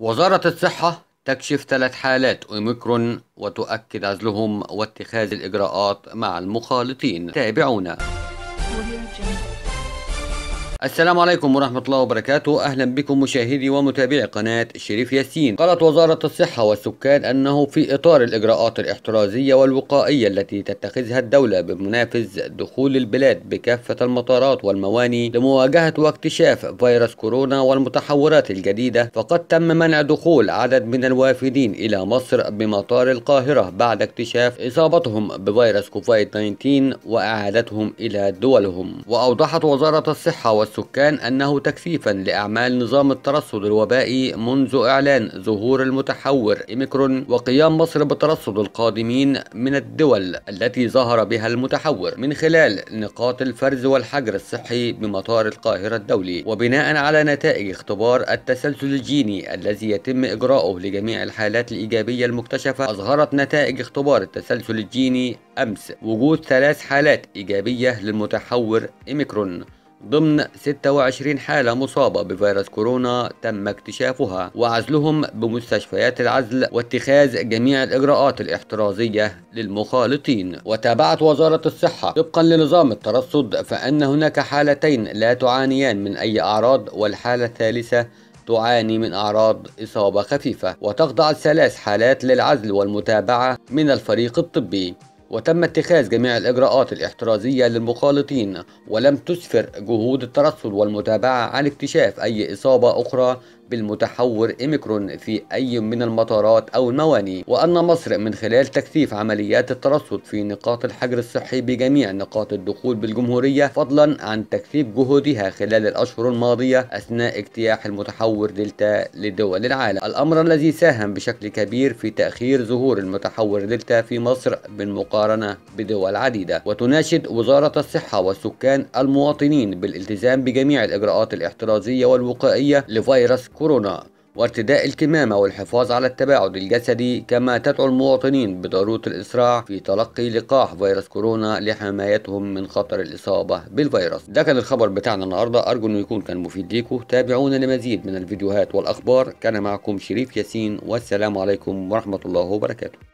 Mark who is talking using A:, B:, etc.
A: وزارة الصحة تكشف ثلاث حالات أوميكرون وتؤكد عزلهم واتخاذ الإجراءات مع المخالطين تابعونا السلام عليكم ورحمة الله وبركاته أهلا بكم مشاهدي ومتابعي قناة الشريف ياسين قالت وزارة الصحة والسكان أنه في إطار الإجراءات الاحترازية والوقائية التي تتخذها الدولة بمنافذ دخول البلاد بكافة المطارات والمواني لمواجهة واكتشاف فيروس كورونا والمتحورات الجديدة فقد تم منع دخول عدد من الوافدين إلى مصر بمطار القاهرة بعد اكتشاف إصابتهم بفيروس كوفيد 19 وإعادتهم إلى دولهم وأوضحت وزارة الصحة والسكان والسكان أنه تكثيفا لأعمال نظام الترصد الوبائي منذ إعلان ظهور المتحور إيميكرون وقيام مصر بترصد القادمين من الدول التي ظهر بها المتحور من خلال نقاط الفرز والحجر الصحي بمطار القاهرة الدولي وبناء على نتائج اختبار التسلسل الجيني الذي يتم إجراؤه لجميع الحالات الإيجابية المكتشفة أظهرت نتائج اختبار التسلسل الجيني أمس وجود ثلاث حالات إيجابية للمتحور إيميكرون ضمن 26 حالة مصابة بفيروس كورونا تم اكتشافها وعزلهم بمستشفيات العزل واتخاذ جميع الإجراءات الاحترازية للمخالطين وتابعت وزارة الصحة طبقا لنظام الترصد فأن هناك حالتين لا تعانيان من أي أعراض والحالة الثالثة تعاني من أعراض إصابة خفيفة وتخضع الثلاث حالات للعزل والمتابعة من الفريق الطبي وتم اتخاذ جميع الإجراءات الاحترازية للمخالطين ولم تسفر جهود الترصد والمتابعة عن اكتشاف أي إصابة أخرى بالمتحور إميكرون في أي من المطارات أو المواني وأن مصر من خلال تكثيف عمليات الترصد في نقاط الحجر الصحي بجميع نقاط الدخول بالجمهورية فضلا عن تكثيف جهودها خلال الأشهر الماضية أثناء اجتياح المتحور دلتا لدول العالم الأمر الذي ساهم بشكل كبير في تأخير ظهور المتحور دلتا في مصر بالمقابل مقارنة بدول عديدة وتناشد وزارة الصحة والسكان المواطنين بالالتزام بجميع الإجراءات الاحترازية والوقائية لفيروس كورونا وارتداء الكمامة والحفاظ على التباعد الجسدي كما تدعو المواطنين بضرورة الإسراع في تلقي لقاح فيروس كورونا لحمايتهم من خطر الإصابة بالفيروس ده كان الخبر بتاعنا النهاردة أرجو أنه يكون كان مفيد ليكم تابعونا لمزيد من الفيديوهات والأخبار كان معكم شريف ياسين والسلام عليكم ورحمة الله وبركاته